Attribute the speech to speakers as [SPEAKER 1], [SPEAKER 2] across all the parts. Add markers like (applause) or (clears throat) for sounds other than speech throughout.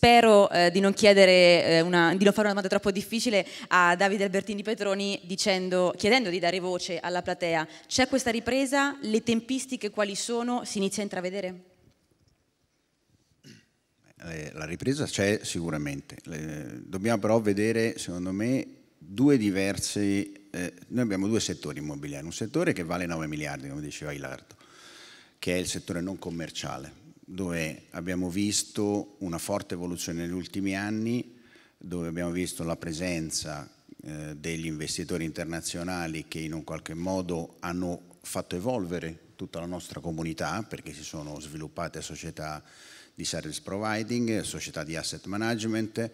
[SPEAKER 1] spero eh, di, non chiedere, eh, una, di non fare una domanda troppo difficile a Davide Albertini Petroni dicendo, chiedendo di dare voce alla platea. C'è questa ripresa? Le tempistiche quali sono? Si inizia a intravedere?
[SPEAKER 2] Eh, la ripresa c'è sicuramente, dobbiamo però vedere secondo me due diversi, eh, noi abbiamo due settori immobiliari, un settore che vale 9 miliardi come diceva Ilardo, che è il settore non commerciale, dove abbiamo visto una forte evoluzione negli ultimi anni, dove abbiamo visto la presenza eh, degli investitori internazionali che in un qualche modo hanno fatto evolvere tutta la nostra comunità perché si sono sviluppate società di service providing, società di asset management.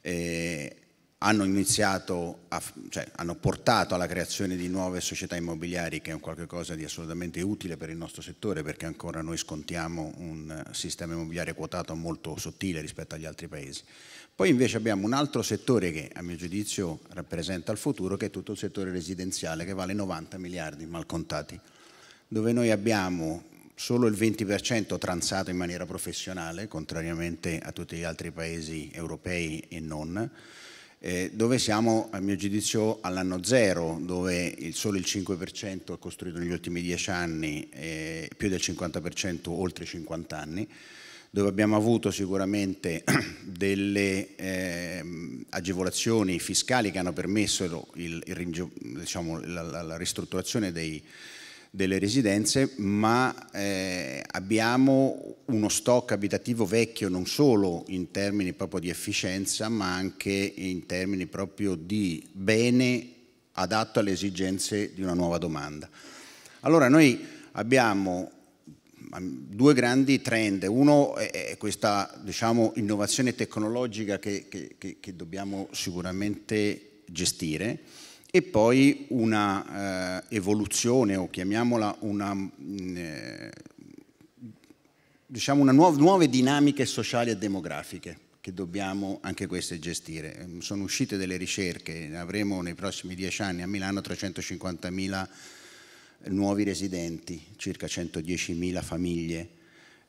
[SPEAKER 2] Eh, hanno iniziato, a, cioè, hanno portato alla creazione di nuove società immobiliari che è un qualcosa di assolutamente utile per il nostro settore perché ancora noi scontiamo un sistema immobiliare quotato molto sottile rispetto agli altri paesi. Poi invece abbiamo un altro settore che a mio giudizio rappresenta il futuro che è tutto il settore residenziale che vale 90 miliardi malcontati dove noi abbiamo solo il 20% transato in maniera professionale, contrariamente a tutti gli altri paesi europei e non, eh, dove siamo a mio giudizio all'anno zero, dove il, solo il 5% è costruito negli ultimi 10 anni, eh, più del 50% oltre 50 anni, dove abbiamo avuto sicuramente (clears throat) delle eh, agevolazioni fiscali che hanno permesso il, il, diciamo, la, la, la ristrutturazione dei delle residenze, ma eh, abbiamo uno stock abitativo vecchio non solo in termini proprio di efficienza, ma anche in termini proprio di bene adatto alle esigenze di una nuova domanda. Allora noi abbiamo due grandi trend, uno è questa diciamo, innovazione tecnologica che, che, che dobbiamo sicuramente gestire, e poi una eh, evoluzione o chiamiamola una, mh, mm, eh, diciamo una nuova, nuove dinamiche sociali e demografiche che dobbiamo anche queste gestire. Ehm, sono uscite delle ricerche, avremo nei prossimi dieci anni a Milano 350.000 nuovi residenti, circa 110.000 famiglie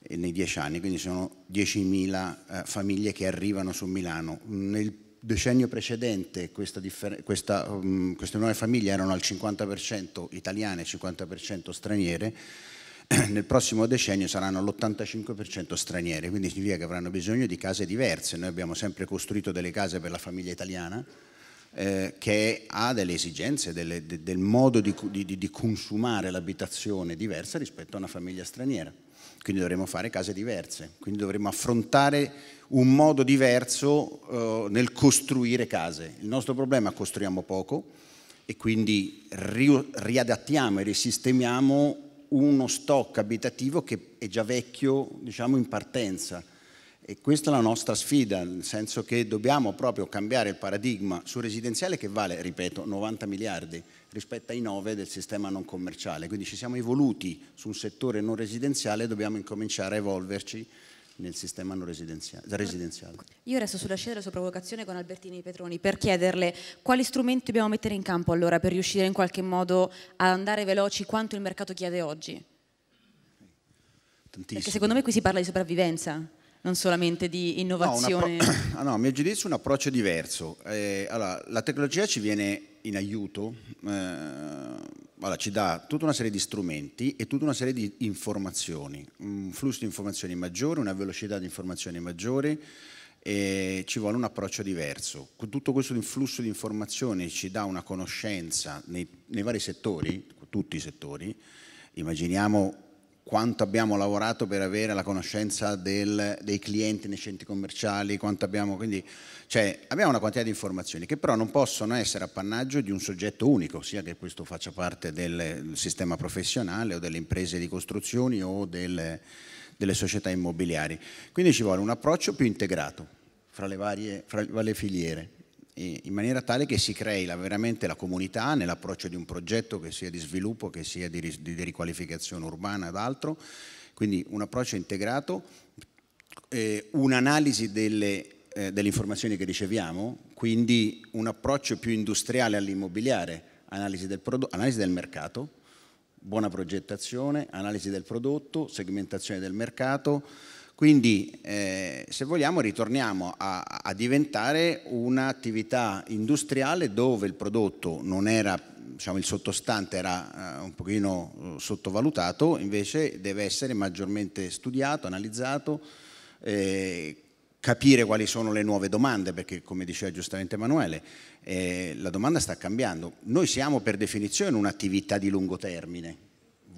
[SPEAKER 2] eh, nei dieci anni, quindi sono 10.000 eh, famiglie che arrivano su Milano. Nel decennio precedente questa, questa, um, queste nuove famiglie erano al 50% italiane e 50% straniere, (clears throat) nel prossimo decennio saranno all'85% straniere, quindi significa che avranno bisogno di case diverse. Noi abbiamo sempre costruito delle case per la famiglia italiana, eh, che ha delle esigenze, delle, de, del modo di, di, di consumare l'abitazione diversa rispetto a una famiglia straniera. Quindi dovremmo fare case diverse, quindi dovremmo affrontare un modo diverso eh, nel costruire case. Il nostro problema è che costruiamo poco e quindi ri riadattiamo e risistemiamo uno stock abitativo che è già vecchio diciamo, in partenza e questa è la nostra sfida, nel senso che dobbiamo proprio cambiare il paradigma sul residenziale che vale, ripeto, 90 miliardi rispetto ai 9 del sistema non commerciale. Quindi ci siamo evoluti su un settore non residenziale e dobbiamo incominciare a evolverci nel sistema non residenziale, residenziale.
[SPEAKER 1] Io resto sulla scena della sua provocazione con Albertini Petroni per chiederle quali strumenti dobbiamo mettere in campo allora per riuscire in qualche modo ad andare veloci quanto il mercato chiede oggi.
[SPEAKER 2] Tantissimo. Perché secondo
[SPEAKER 1] me qui si parla di sopravvivenza non solamente di innovazione. No,
[SPEAKER 2] (clears throat) ah, no a mio giudizio è un approccio diverso. Eh, allora, la tecnologia ci viene in aiuto, eh, allora, ci dà tutta una serie di strumenti e tutta una serie di informazioni, un flusso di informazioni maggiore, una velocità di informazioni maggiore. E ci vuole un approccio diverso. Tutto questo flusso di informazioni ci dà una conoscenza nei, nei vari settori, tutti i settori. Immaginiamo quanto abbiamo lavorato per avere la conoscenza del, dei clienti nei centri commerciali, quanto abbiamo, quindi, cioè, abbiamo una quantità di informazioni che però non possono essere appannaggio di un soggetto unico, sia che questo faccia parte del sistema professionale o delle imprese di costruzioni o delle, delle società immobiliari. Quindi ci vuole un approccio più integrato fra le varie, fra le filiere in maniera tale che si crei la, veramente la comunità nell'approccio di un progetto che sia di sviluppo, che sia di, di, di riqualificazione urbana ed altro, quindi un approccio integrato, eh, un'analisi delle, eh, delle, informazioni che riceviamo, quindi un approccio più industriale all'immobiliare, analisi, analisi del mercato, buona progettazione, analisi del prodotto, segmentazione del mercato, quindi eh, se vogliamo ritorniamo a, a diventare un'attività industriale dove il prodotto non era diciamo, il sottostante era eh, un pochino eh, sottovalutato, invece deve essere maggiormente studiato, analizzato, eh, capire quali sono le nuove domande, perché come diceva giustamente Emanuele, eh, la domanda sta cambiando. Noi siamo per definizione un'attività di lungo termine,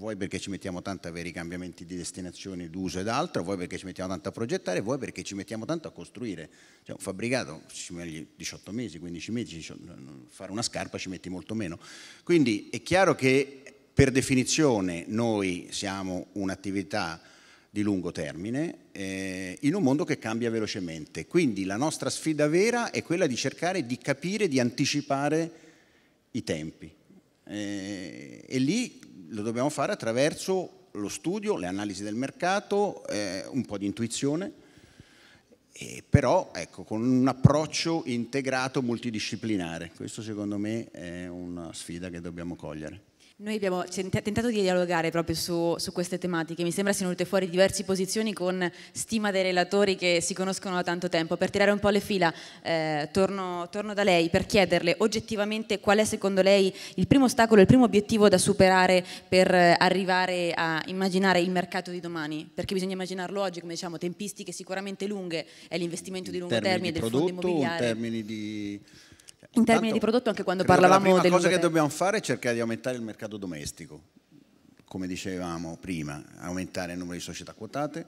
[SPEAKER 2] vuoi perché ci mettiamo tanto a avere i cambiamenti di destinazione d'uso ed altro, vuoi perché ci mettiamo tanto a progettare, vuoi perché ci mettiamo tanto a costruire. Cioè, un fabbricato ci mette 18 mesi, 15 mesi, 18, fare una scarpa ci metti molto meno. Quindi è chiaro che per definizione noi siamo un'attività di lungo termine eh, in un mondo che cambia velocemente. Quindi la nostra sfida vera è quella di cercare di capire, di anticipare i tempi eh, e lì lo dobbiamo fare attraverso lo studio, le analisi del mercato, eh, un po' di intuizione, eh, però ecco, con un approccio integrato multidisciplinare. Questo secondo me è una sfida che dobbiamo cogliere.
[SPEAKER 1] Noi abbiamo tentato di dialogare proprio su, su, queste tematiche, mi sembra siano venute fuori diverse posizioni con stima dei relatori che si conoscono da tanto tempo. Per tirare un po' le fila, eh, torno, torno, da lei per chiederle oggettivamente qual è secondo lei il primo ostacolo, il primo obiettivo da superare per arrivare a immaginare il mercato di domani, perché bisogna immaginarlo oggi, come diciamo, tempistiche sicuramente lunghe, è l'investimento di lungo termine del prodotto, fondo immobiliare. In
[SPEAKER 2] termini di in termini Tanto, di prodotto,
[SPEAKER 1] anche quando parlavamo del. La cosa che dobbiamo
[SPEAKER 2] fare è cercare di aumentare il mercato domestico, come dicevamo prima, aumentare il numero di società quotate,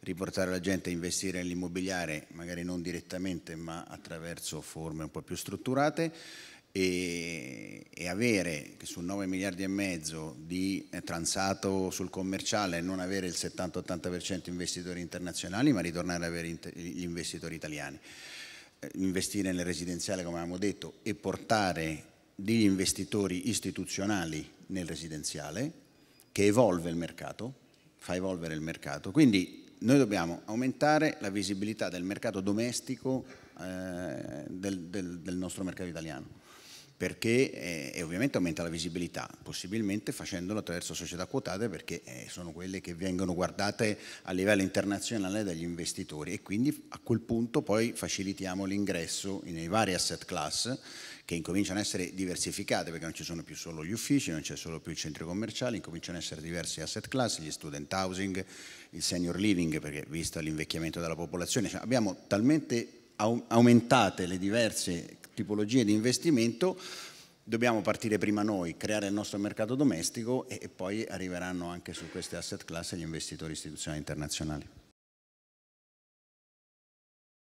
[SPEAKER 2] riportare la gente a investire nell'immobiliare, magari non direttamente, ma attraverso forme un po' più strutturate. E, e avere su 9 miliardi e mezzo di eh, transato sul commerciale non avere il 70-80% investitori internazionali ma ritornare ad avere gli investitori italiani investire nel residenziale come abbiamo detto e portare degli investitori istituzionali nel residenziale che evolve il mercato, fa evolvere il mercato. Quindi noi dobbiamo aumentare la visibilità del mercato domestico eh, del, del, del nostro mercato italiano perché eh, ovviamente aumenta la visibilità, possibilmente facendolo attraverso società quotate perché eh, sono quelle che vengono guardate a livello internazionale dagli investitori e quindi a quel punto poi facilitiamo l'ingresso nei vari asset class che incominciano a essere diversificate perché non ci sono più solo gli uffici, non c'è solo più il centro commerciale, incominciano a essere diversi asset class, gli student housing, il senior living perché visto l'invecchiamento della popolazione cioè abbiamo talmente aumentate le diverse tipologie di investimento, dobbiamo partire prima noi, creare il nostro mercato domestico e poi arriveranno anche su queste asset class gli investitori istituzionali internazionali.